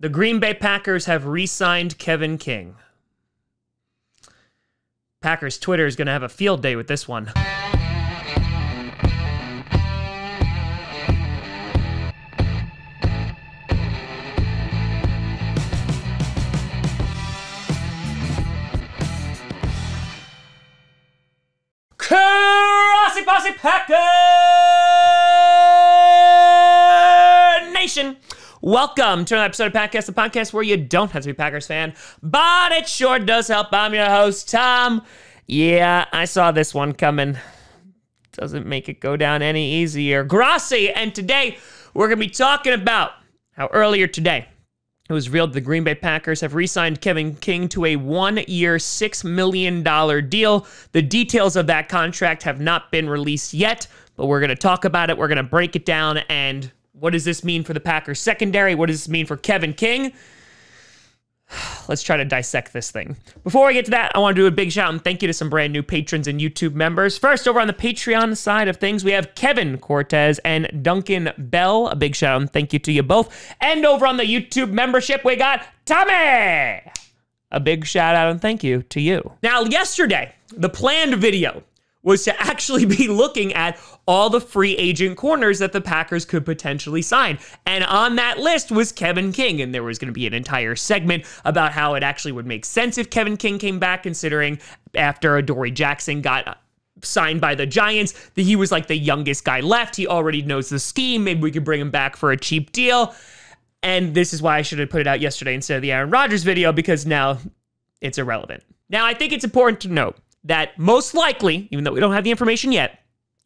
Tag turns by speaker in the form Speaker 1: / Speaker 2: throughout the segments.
Speaker 1: The Green Bay Packers have re signed Kevin King. Packers Twitter is going to have a field day with this one. Crossy Posse Packer Nation! Welcome to another episode of Podcast, the podcast where you don't have to be Packers fan, but it sure does help. I'm your host, Tom. Yeah, I saw this one coming. Doesn't make it go down any easier. Grassy. and today we're going to be talking about how earlier today it was revealed the Green Bay Packers have re signed Kevin King to a one year, $6 million deal. The details of that contract have not been released yet, but we're going to talk about it. We're going to break it down and what does this mean for the Packers secondary? What does this mean for Kevin King? Let's try to dissect this thing. Before I get to that, I want to do a big shout and thank you to some brand new patrons and YouTube members. First, over on the Patreon side of things, we have Kevin Cortez and Duncan Bell. A big shout and thank you to you both. And over on the YouTube membership, we got Tommy. A big shout out and thank you to you. Now, yesterday, the planned video was to actually be looking at all the free agent corners that the Packers could potentially sign. And on that list was Kevin King. And there was going to be an entire segment about how it actually would make sense if Kevin King came back, considering after Adoree Jackson got signed by the Giants, that he was like the youngest guy left. He already knows the scheme. Maybe we could bring him back for a cheap deal. And this is why I should have put it out yesterday instead of the Aaron Rodgers video, because now it's irrelevant. Now, I think it's important to note that most likely, even though we don't have the information yet,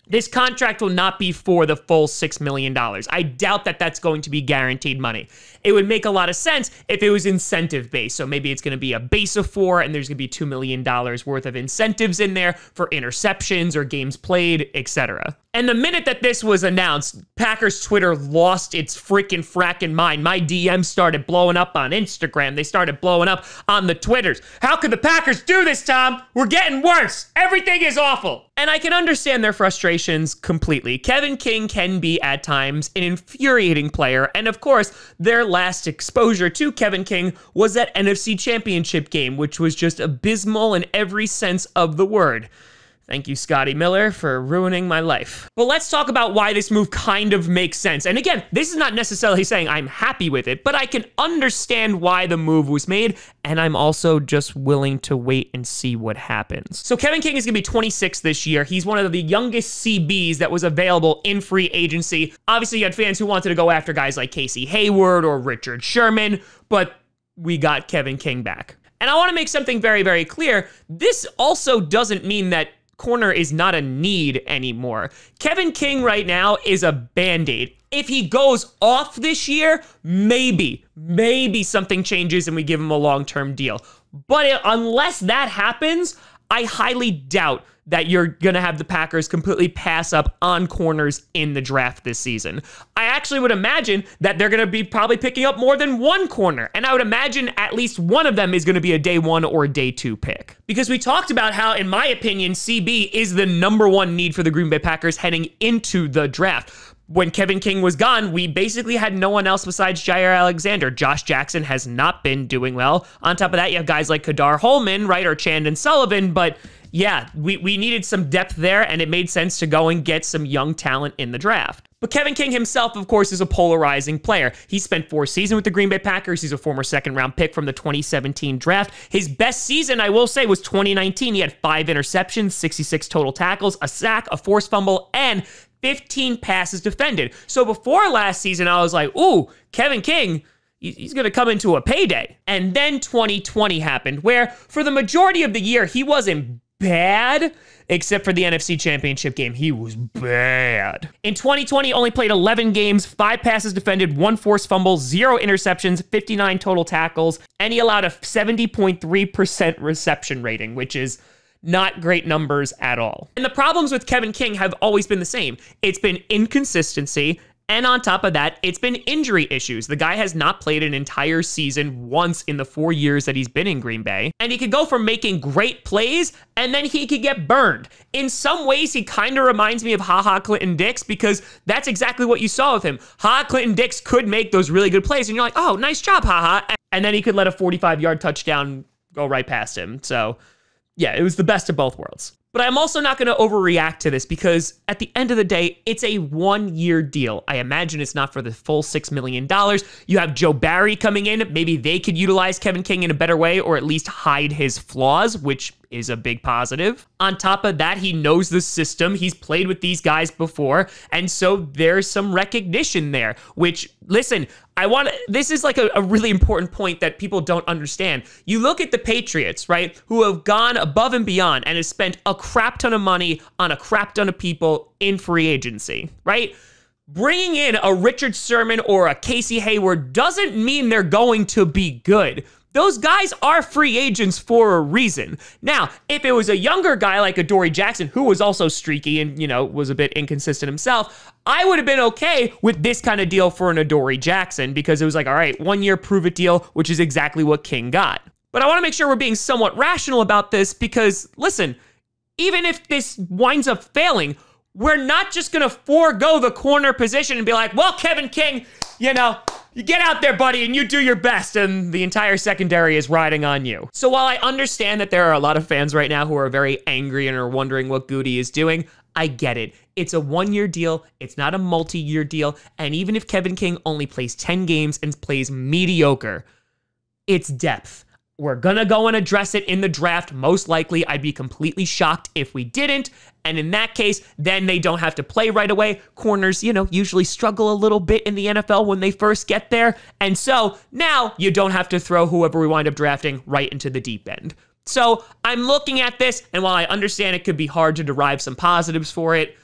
Speaker 1: this contract will not be for the full $6 million. I doubt that that's going to be guaranteed money. It would make a lot of sense if it was incentive based. So maybe it's going to be a base of four and there's going to be $2 million worth of incentives in there for interceptions or games played, etc. And the minute that this was announced, Packers Twitter lost its freaking frackin' mind. My DM started blowing up on Instagram. They started blowing up on the Twitters. How could the Packers do this, Tom? We're getting worse. Everything is awful. And I can understand their frustrations completely. Kevin King can be, at times, an infuriating player. And of course, their last exposure to Kevin King was that NFC Championship game, which was just abysmal in every sense of the word. Thank you, Scotty Miller, for ruining my life. But let's talk about why this move kind of makes sense. And again, this is not necessarily saying I'm happy with it, but I can understand why the move was made, and I'm also just willing to wait and see what happens. So Kevin King is going to be 26 this year. He's one of the youngest CBs that was available in free agency. Obviously, you had fans who wanted to go after guys like Casey Hayward or Richard Sherman, but we got Kevin King back. And I want to make something very, very clear. This also doesn't mean that corner is not a need anymore. Kevin King right now is a band aid. If he goes off this year, maybe, maybe something changes and we give him a long term deal. But unless that happens, I highly doubt that you're going to have the Packers completely pass up on corners in the draft this season. I actually would imagine that they're going to be probably picking up more than one corner, and I would imagine at least one of them is going to be a day one or a day two pick. Because we talked about how, in my opinion, CB is the number one need for the Green Bay Packers heading into the draft when Kevin King was gone, we basically had no one else besides Jair Alexander. Josh Jackson has not been doing well. On top of that, you have guys like Kadar Holman, right, or Chandon Sullivan, but yeah, we, we needed some depth there, and it made sense to go and get some young talent in the draft. But Kevin King himself, of course, is a polarizing player. He spent four seasons with the Green Bay Packers. He's a former second round pick from the 2017 draft. His best season, I will say, was 2019. He had five interceptions, 66 total tackles, a sack, a forced fumble, and 15 passes defended. So before last season, I was like, ooh, Kevin King, he's going to come into a payday. And then 2020 happened, where for the majority of the year, he wasn't bad, except for the NFC Championship game. He was bad. In 2020, only played 11 games, five passes defended, one forced fumble, zero interceptions, 59 total tackles, and he allowed a 70.3% reception rating, which is not great numbers at all. And the problems with Kevin King have always been the same. It's been inconsistency, and on top of that, it's been injury issues. The guy has not played an entire season once in the four years that he's been in Green Bay. And he could go from making great plays and then he could get burned. In some ways, he kind of reminds me of Ha Ha Clinton Dix because that's exactly what you saw with him. Ha Clinton Dix could make those really good plays and you're like, oh, nice job, Ha Ha, And then he could let a 45 yard touchdown go right past him. So yeah, it was the best of both worlds. But I'm also not going to overreact to this because at the end of the day, it's a one year deal. I imagine it's not for the full $6 million. You have Joe Barry coming in. Maybe they could utilize Kevin King in a better way or at least hide his flaws, which is a big positive. On top of that, he knows the system. He's played with these guys before. And so there's some recognition there, which, listen, I want to, this is like a, a, really important point that people don't understand. You look at the Patriots, right, who have gone above and beyond and have spent a crap ton of money on a crap ton of people in free agency, right? Bringing in a Richard Sermon or a Casey Hayward doesn't mean they're going to be good those guys are free agents for a reason. Now, if it was a younger guy like a Dory Jackson, who was also streaky and, you know, was a bit inconsistent himself, I would have been okay with this kind of deal for an Adoree Jackson because it was like, all right, one year prove it deal, which is exactly what King got. But I want to make sure we're being somewhat rational about this because, listen, even if this winds up failing, we're not just going to forego the corner position and be like, well, Kevin King, you know, you get out there, buddy, and you do your best, and the entire secondary is riding on you. So while I understand that there are a lot of fans right now who are very angry and are wondering what Goody is doing, I get it. It's a one year deal, it's not a multi year deal, and even if Kevin King only plays 10 games and plays mediocre, it's depth. We're going to go and address it in the draft. Most likely, I'd be completely shocked if we didn't. And in that case, then they don't have to play right away. Corners, you know, usually struggle a little bit in the NFL when they first get there. And so now you don't have to throw whoever we wind up drafting right into the deep end. So I'm looking at this, and while I understand it could be hard to derive some positives for it,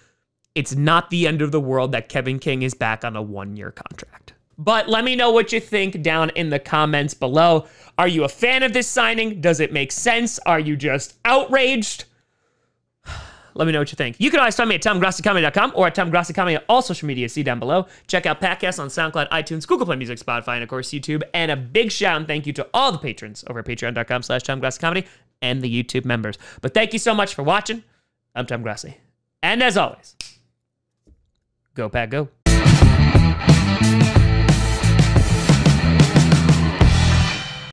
Speaker 1: it's not the end of the world that Kevin King is back on a one year contract. But let me know what you think down in the comments below. Are you a fan of this signing? Does it make sense? Are you just outraged? Let me know what you think. You can always find me at com or at TomGrassyComedy on all social media. See down below. Check out podcasts on SoundCloud, iTunes, Google Play Music, Spotify, and of course YouTube. And a big shout and thank you to all the patrons over at patreon.com slash TomGrassyComedy and the YouTube members. But thank you so much for watching. I'm Tom Grassi. And as always, go Pat, go.